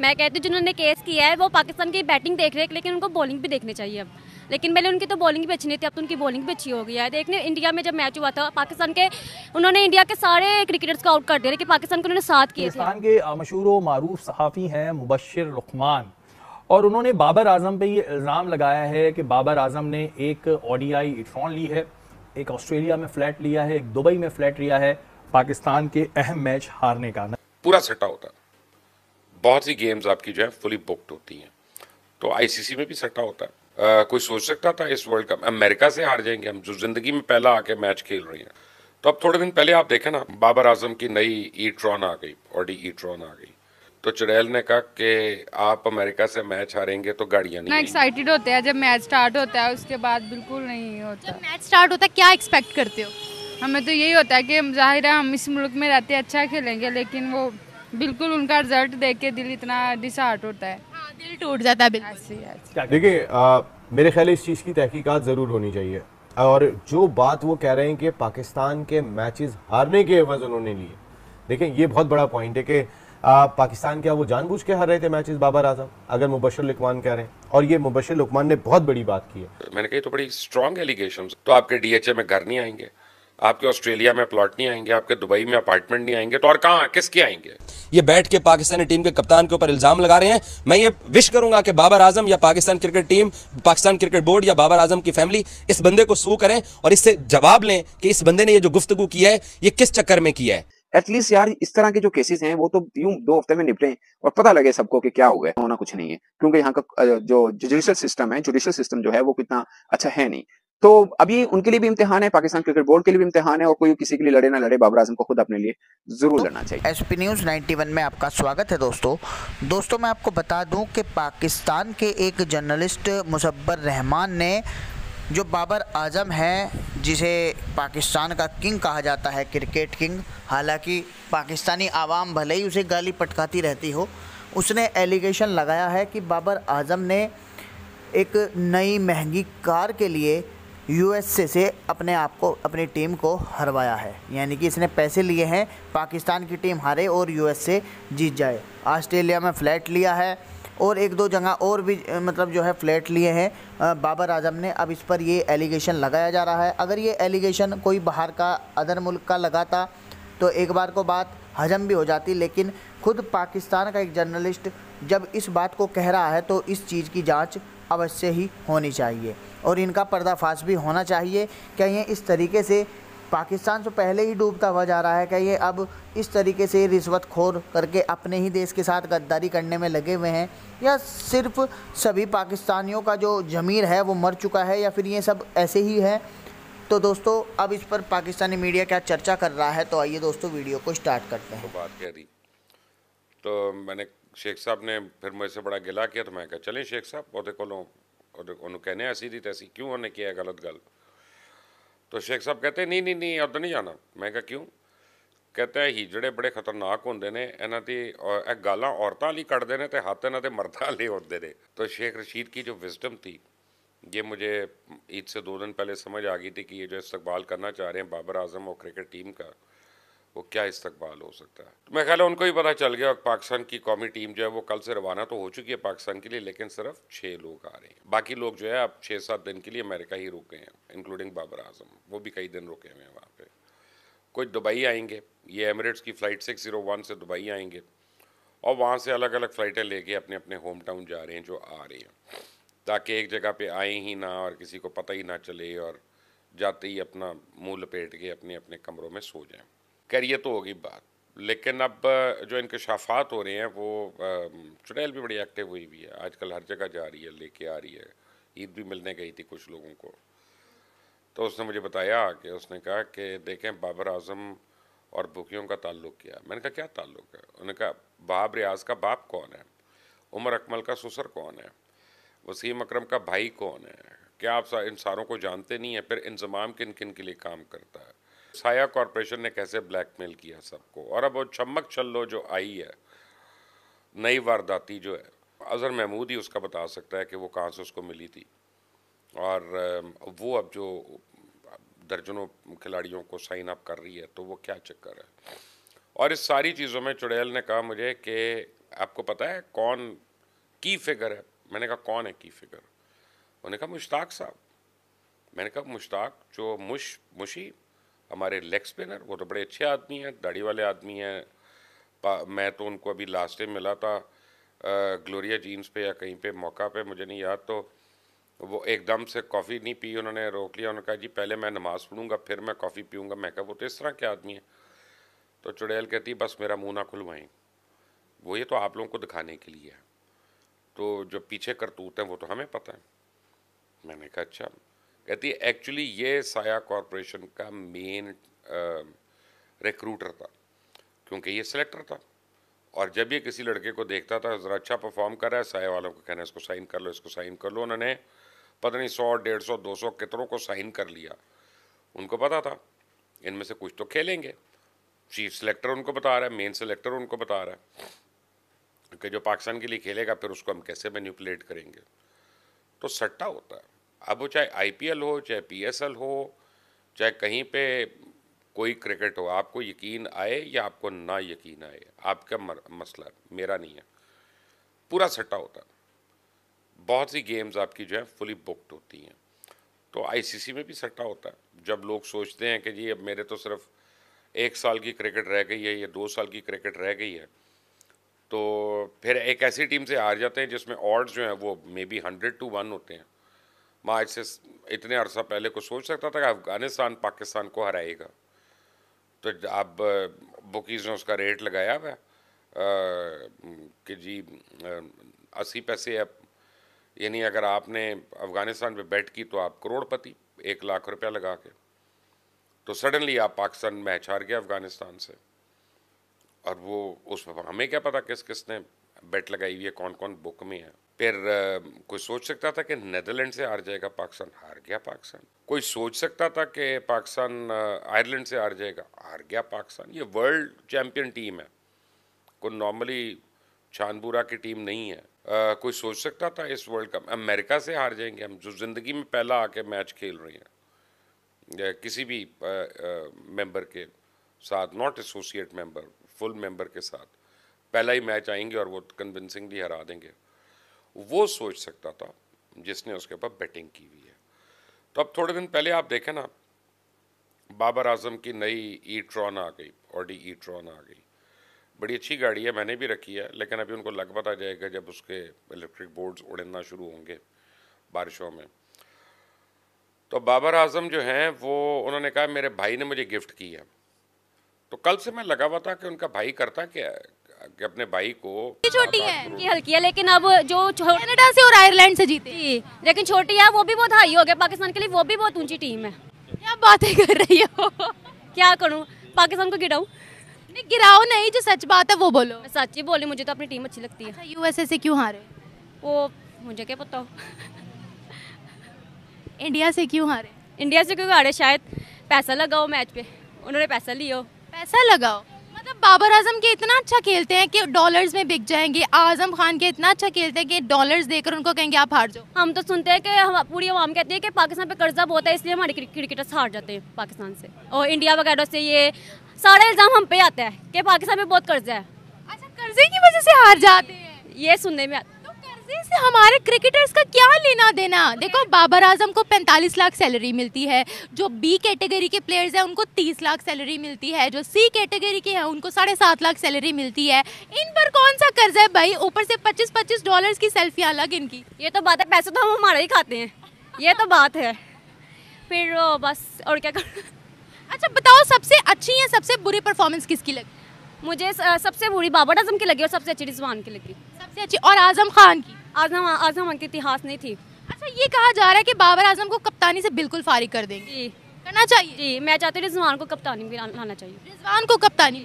मैं कहती हूँ जिन्होंने केस किया है वो पाकिस्तान की बैटिंग देख रहे हैं लेकिन उनको बॉलिंग भी देखनी चाहिए अब लेकिन पहले उनकी तो बॉलिंग भी अच्छी नहीं थी अब तो उनकी बॉलिंग भी अच्छी हो गई है देखने इंडिया में जब मैच हुआ था पाकिस्तान के उन्होंने इंडिया के सारे क्रिकेटर्स को आउट कर दिया लेकिन पाकिस्तान को उन्होंने साथ किया पाकिस्तान के मशहूर व सहाफ़ी हैं मुबशर रुकमान और उन्होंने बाबर आजम पर ये इल्ज़ाम लगाया है कि बाबर आजम ने एक ओडीआई इट्रॉन ली है एक ऑस्ट्रेलिया में फ्लैट लिया है एक दुबई में फ्लैट लिया है पाकिस्तान के अहम मैच हारने का पूरा सट्टा होता है बहुत सी गेम्स आपकी जो है फुली बुक्ड होती हैं तो आईसीसी में भी सट्टा होता है आ, कोई सोच सकता था इस वर्ल्ड कप अमेरिका से हार जाएंगे हम जो जिंदगी में पहला आके मैच खेल रहे हैं तो अब थोड़े दिन पहले आप देखें ना बाबर आजम की नई ई ट्रॉन आ गई ऑडी ई ट्रॉन आ गई तो चुड़ैल ने कहा कि आप अमेरिका से मैच हारेंगे तो गाड़ियाँ नहीं एक्साइटेड होते हैं जब मैच स्टार्ट होता है उसके बाद बिल्कुल नहीं होता मैच स्टार्ट होता है क्या एक्सपेक्ट करते हो हमें तो यही होता है कि जाहिर है हम इस मुल्क में रहते अच्छा खेलेंगे लेकिन वो बिल्कुल उनका रिजल्ट देख के दिल इतना डिसहार्ट होता है हाँ, दिल टूट जाता है देखिए मेरे ख्याल इस चीज़ की तहकीकात ज़रूर होनी चाहिए और जो बात वो कह रहे हैं कि पाकिस्तान के मैचेस हारने के एवज उन्होंने लिए देखें ये बहुत बड़ा पॉइंट है कि पाकिस्तान क्या वो जानबूझ के हार रहे थे मैचेस बाबर आजम अगर मुबशर लकमान कह रहे हैं और ये मुबशर लकमान ने बहुत बड़ी बात की है मैंने कही तो बड़ी स्ट्रॉन्ग एलिगेशन तो आपके डीएचए में घर नहीं आएंगे आपके ऑस्ट्रेलिया में प्लॉट नहीं आएंगे आपके दुबई में अपार्टमेंट नहीं आएंगे तो और कहाँ किसके आएंगे ये बैठ के पाकिस्तानी टीम के कप्तान के ऊपर इल्जाम लगा रहे हैं मैं ये विश करूंगा कि बाबर आजम या Pakistan cricket team Pakistan cricket board या बाबर आजम की फैमिली इस बंदे को सू करें और इससे जवाब लें कि इस बंदे ने ये जो गुफ्तगु की है ये किस चक्कर में किया है एटलीस्ट यार इस तरह के जो केसेस हैं वो तो यूं दो हफ्ते में निपटे और पता लगे सबको कि क्या हुआ है होना कुछ नहीं है क्योंकि यहाँ का जो जुडिशल सिस्टम है जुडिशल सिस्टम जो है वो कितना अच्छा है नहीं तो अभी उनके लिए भी इम्तिहान है पाकिस्तान क्रिकेट बोर्ड के लिए भी इम्तिहान है और कोई किसी के लिए लड़े ना लड़े बाबर आजम को खुद अपने लिए जरूर लड़ना चाहिए तो एस पी न्यूज़ 91 में आपका स्वागत है दोस्तों दोस्तों मैं आपको बता दूं कि पाकिस्तान के एक जर्नलिस्ट मुसब्बर रहमान ने जो बाबर आजम है जिसे पाकिस्तान का किंग कहा जाता है क्रिकेट किंग हालांकि पाकिस्तानी आवाम भले ही उसे गाली पटकाती रहती हो उसने एलिगेशन लगाया है कि बाबर आजम ने एक नई महंगी कार के लिए यूएसए से अपने आप को अपनी टीम को हरवाया है यानी कि इसने पैसे लिए हैं पाकिस्तान की टीम हारे और यूएसए जीत जाए ऑस्ट्रेलिया में फ्लैट लिया है और एक दो जगह और भी मतलब जो है फ्लैट लिए हैं बाबर आजम ने अब इस पर ये एलिगेशन लगाया जा रहा है अगर ये एलिगेशन कोई बाहर का अदर मुल्क का लगाता तो एक बार को बात हजम भी हो जाती लेकिन खुद पाकिस्तान का एक जर्नलिस्ट जब इस बात को कह रहा है तो इस चीज़ की जांच अवश्य ही होनी चाहिए और इनका पर्दाफाश भी होना चाहिए क्या ये इस तरीके से पाकिस्तान से पहले ही डूबता हुआ जा रहा है क्या ये अब इस तरीके से रिश्वत खोर करके अपने ही देश के साथ गद्दारी करने में लगे हुए हैं या सिर्फ सभी पाकिस्तानियों का जो ज़मीर है वो मर चुका है या फिर ये सब ऐसे ही है तो दोस्तों अब इस पर पाकिस्तानी मीडिया क्या चर्चा कर रहा है तो आइए दोस्तों वीडियो को स्टार्ट करते हैं तो बात कह रही तो मैंने शेख साहब ने फिर मुझे से बड़ा गिला किया तो मैं कहा चलें शेख साहब वो कोलों ਉਹਨੂੰ ਕਹਿੰਦੇ तो असी क्यों उन्हें किया है गलत गल तो शेख साहब कहते नहीं नहीं नहीं उधर तो नहीं जाना मैं क्या क्यों कहते हैं जड़े बड़े खतरनाक होंगे ने इन्हों की गाल औरतों कटते हैं तो हाथ इन्हों मरदा ले उठते हैं तो शेख रशीद की जो विजडम थी ये मुझे ईद से दो दिन पहले समझ आ गई थी कि ये जो इस्तकबाल करना चाह रहे हैं बाबर आजम और क्रिकेट टीम का वो क्या इस्तकबाल हो सकता है तो मैं ख्याल उनको ही पता चल गया पाकिस्तान की कौमी टीम जो है वो कल से रवाना तो हो चुकी है पाकिस्तान के लिए लेकिन सिर्फ छः लोग आ रहे हैं बाकी लोग जो है अब छः सात दिन के लिए अमेरिका ही रुके हैं इंक्लूडिंग बाबर आजम वो भी कई दिन रुके हुए हैं वहाँ पर कोई दुबई आएंगे ये एमरेट्स की फ़्लाइट सिक्स ज़ीरो वन से दुबई आएंगे और वहाँ से अलग अलग फ़्लाइटें लेके अपने अपने होम टाउन जा रहे हैं जो आ रहे हैं ताकि एक जगह पे आए ही ना और किसी को पता ही ना चले और जाते ही अपना मुँह लपेट के अपने अपने कमरों में सो जाएं करिए तो होगी बात लेकिन अब जो इनकशाफात हो रहे हैं वो चुड़ैल भी बड़ी एक्टिव हुई हुई है आजकल हर जगह जा रही है लेके आ रही है ईद भी मिलने गई थी कुछ लोगों को तो उसने मुझे बताया कि उसने कहा कि देखें बाबर आजम और भूखियों का ताल्लुक क्या मैंने कहा क्या ताल्लुक है उन्होंने कहा बाब रियाज का बाप कौन है उमर अकमल का ससुर कौन है वसीम अक्रम का भाई कौन है क्या आप इन सारों को जानते नहीं हैं फिर इंजमाम किन किन के लिए काम करता है साया कॉरपोरेशन ने कैसे ब्लैकमेल किया सबको और अब वो चमक छल्लो जो आई है नई वारदाती जो है अजहर महमूद ही उसका बता सकता है कि वो कहाँ से उसको मिली थी और वो अब जो दर्जनों खिलाड़ियों को साइन अप कर रही है तो वो क्या चक्कर है और इस सारी चीज़ों में चुड़ैल ने कहा मुझे कि आपको पता है कौन की फिगर है मैंने कहा कौन है की फिगर उन्होंने कहा मुश्ताक साहब मैंने कहा मुश्ताक जो मुश मुशी हमारे लेग स्पिनर वो तो बड़े अच्छे आदमी हैं दाढ़ी वाले आदमी हैं मैं तो उनको अभी लास्ट टाइम मिला था ग्लोरिया जीन्स पे या कहीं पे मौका पे मुझे नहीं याद तो वो एकदम से कॉफ़ी नहीं पी उन्होंने रोक लिया उन्होंने कहा जी पहले मैं नमाज़ पढ़ूँगा फिर मैं कॉफ़ी पीऊँगा मैं कहा वो तो इस तरह के आदमी हैं तो चुड़ैल कहती बस मेरा मुँह ना खुलवाएं वो ये तो आप लोगों को दिखाने के लिए है तो जो पीछे करतूत हैं वो तो हमें पता है मैंने कहा अच्छा कहती है एक्चुअली ये साया कॉरपोरेशन का मेन रिक्रूटर था क्योंकि ये सिलेक्टर था और जब ये किसी लड़के को देखता था ज़रा अच्छा परफॉर्म कर रहा है साया वालों को कहना इसको साइन कर लो इसको साइन कर लो उन्होंने पता नहीं सौ डेढ़ सौ दो सौ कितनों को साइन कर लिया उनको पता था इनमें से कुछ तो खेलेंगे चीफ सेलेक्टर उनको बता रहा है मेन सेलेक्टर उनको बता रहा है कि जो पाकिस्तान के लिए खेलेगा फिर उसको हम कैसे मैन्यूपुलेट करेंगे तो सट्टा होता है अब वो चाहे आई हो चाहे पी हो चाहे कहीं पे कोई क्रिकेट हो आपको यकीन आए या आपको ना यकीन आए आपका मसला मेरा नहीं है पूरा सट्टा होता बहुत सी गेम्स आपकी जो है फुली बुकड होती हैं तो आईसीसी में भी सट्टा होता है जब लोग सोचते हैं कि जी अब मेरे तो सिर्फ एक साल की क्रिकेट रह गई है या दो साल की क्रिकेट रह गई है तो फिर एक ऐसी टीम से हार जाते हैं जिसमें ऑर्ड्स जो हैं वो maybe hundred to one होते हैं मैं आज से इतने अरसा पहले को सोच सकता था कि अफगानिस्तान पाकिस्तान को हराएगा तो अब बुकीज़ ने उसका रेट लगाया हुआ कि जी अस्सी पैसे अब यानी अगर आपने अफ़गानिस्तान पे बैट की तो आप करोड़पति एक लाख रुपया लगा के तो सडनली आप पाकिस्तान में हार गया अफ़गानिस्तान से और वो उस हमें क्या पता किस किसने बैट लगाई हुई है कौन कौन बुक में है फिर कोई सोच सकता था कि नेदरलैंड से हार जाएगा पाकिस्तान हार गया पाकिस्तान कोई सोच सकता था कि पाकिस्तान आयरलैंड से हार जाएगा हार गया पाकिस्तान ये वर्ल्ड चैम्पियन टीम है कोई नॉर्मली छानबूरा की टीम नहीं है आ, कोई सोच सकता था इस वर्ल्ड कप अमेरिका से हार जाएंगे हम जो ज़िंदगी में पहला आके मैच खेल रहे हैं किसी भी मेंबर के साथ not associate member full member के साथ पहला ही मैच आएंगे और वो कन्विंसिंगली हरा देंगे वो सोच सकता था जिसने उसके ऊपर बैटिंग की हुई है तो अब थोड़े दिन पहले आप देखें ना बाबर आजम की नई ई ट्रॉन आ गई ऑडी ई ट्रॉन आ गई बड़ी अच्छी गाड़ी है मैंने भी रखी है लेकिन अभी उनको लग पता जाएगा जब उसके इलेक्ट्रिक बोर्ड्स उड़ना शुरू होंगे बारिशों में तो बाबर आजम जो हैं वो उन्होंने कहा मेरे भाई ने मुझे गिफ्ट की है तो कल से मैं लगा हुआ था कि उनका भाई करता क्या है अपने भाई को छोटी है कि हल्की है लेकिन अब जो कनाडा से और आयरलैंड से जीती लेकिन छोटी है वो भी बहुत हाई हो गया पाकिस्तान के लिए वो भी बहुत ऊंची टीम है क्या बातें कर रही हो क्या करूँ पाकिस्तान को गिराऊ नहीं गिराओ नहीं जो सच बात है वो बोलो सच ही बोली मुझे तो अपनी टीम अच्छी लगती है अच्छा, यूएसए से क्यों हारे वो मुझे क्या पता हो इंडिया से क्यों हारे इंडिया से क्यों हारे शायद पैसा लगाओ मैच पे उन्होंने पैसा लियो पैसा लगाओ बाबर आजम के इतना अच्छा खेलते हैं कि डॉलर्स में बिक जाएंगे आजम खान के इतना अच्छा खेलते हैं कि डॉलर्स देकर उनको कहेंगे आप हार जाओ हम तो सुनते हैं कि पूरी आवाम कहती है कि पाकिस्तान पे कर्जा बहुत है इसलिए हमारे क्रिकेटर्स हार जाते हैं पाकिस्तान से और इंडिया वगैरह से ये सारा इल्ज़ाम हम पे आता है कि पाकिस्तान में बहुत कर्जा है अच्छा कर्जे की वजह से हार जाते हैं ये सुनने में आता बिजनेस से हमारे क्रिकेटर्स का क्या लेना देना देखो बाबर आजम को 45 लाख सैलरी मिलती है जो बी कैटेगरी के प्लेयर्स हैं उनको 30 लाख सैलरी मिलती है जो सी कैटेगरी के हैं उनको साढ़े सात लाख सैलरी मिलती है इन पर कौन सा कर्ज है भाई ऊपर से 25-25 डॉलर की सेल्फी अलग इनकी ये तो बात है पैसे तो हम हमारा ही खाते हैं ये तो बात है फिर बस और क्या कर अच्छा बताओ सबसे अच्छी या सबसे बुरी परफॉर्मेंस किसकी लगी मुझे सबसे बुरी बाबर आजम की लगी और सबसे अच्छी रिजवान की लगी सबसे अच्छी और आजम खान की आजम आजम खान की इतिहास नहीं थी अच्छा ये कहा जा रहा है कि बाबर आजम को कप्तानी से बिल्कुल फारिग कर देंगे जी करना चाहिए जी मैं चाहती हूँ रिजवान को कप्तानी भी लाना चाहिए रिजवान को कप्तानी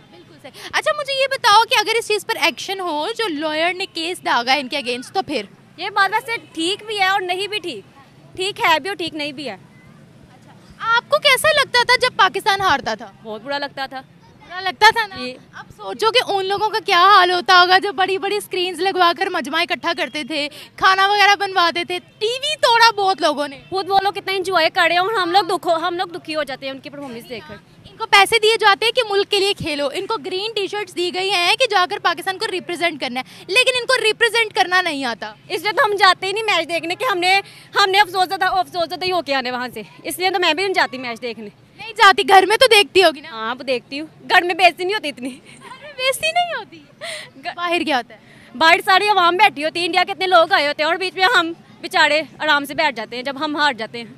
बिल्कुल अच्छा मुझे ये बताओ कि अगर इस चीज़ पर एक्शन हो जो लॉयर ने केस दागा इनके अगेंस्ट तो फिर ये बात वैसे ठीक भी है और नहीं भी ठीक ठीक है भी और ठीक नहीं भी है आपको कैसा लगता था जब पाकिस्तान हारता था बहुत बुरा लगता था बुरा लगता था ना आप सोचो कि उन लोगों का क्या हाल होता होगा जो बड़ी बड़ी स्क्रीन लगवा कर मजमा इकट्ठा करते थे खाना वगैरह बनवाते थे टीवी तोड़ा बहुत लोगों ने खुद वो लोग कितना इंजॉय करे और हम लोग हम लोग दुखी हो जाते हैं उनकी परफॉर्मेंस देखकर इनको पैसे दिए जाते हैं कि मुल्क के लिए खेलो इनको ग्रीन टी शर्ट दी गई हैं कि जाकर पाकिस्तान को रिप्रेजेंट करना है लेकिन इनको रिप्रेजेंट करना नहीं आता इसलिए तो हम जाते ही नहीं मैच देखने के हमने हमने अफसोस अफसोस ही होके आने वहाँ से इसलिए तो मैं भी नहीं जाती मैच देखने नहीं जाती घर में तो देखती होगी ना हाँ देखती हूँ घर में बेजती नहीं होती इतनी बेजती नहीं होती बाहर क्या होता है बाहर सारी आवाम बैठी होती है इंडिया के इतने लोग आए होते हैं और बीच में हम बेचारे आराम से बैठ जाते हैं जब हम हार जाते हैं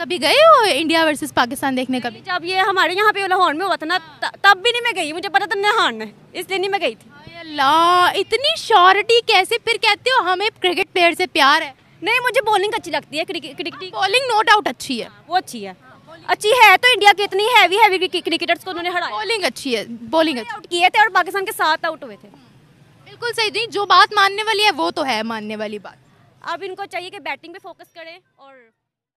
कभी गए हो इंडिया वर्सेस पाकिस्तान देखने कभी जब ये हमारे यहाँ पे लाहौर में हुआ था ना तब भी नहीं मैं गई मुझे पता था नहान है इसलिए नहीं मैं गई थी अल्लाह इतनी श्योरिटी कैसे फिर कहते हो हमें क्रिकेट प्लेयर से प्यार है नहीं मुझे बॉलिंग अच्छी लगती है क्रिकेट बॉलिंग नो डाउट अच्छी है हाँ, वो अच्छी है अच्छी है तो इंडिया की इतनी हैवी हैवी क्रिकेटर्स को उन्होंने हराया बॉलिंग अच्छी है बॉलिंग आउट किए थे और पाकिस्तान के साथ आउट हुए थे बिल्कुल सही थी जो बात मानने वाली है वो तो है मानने वाली बात अब इनको चाहिए कि बैटिंग पे फोकस करें और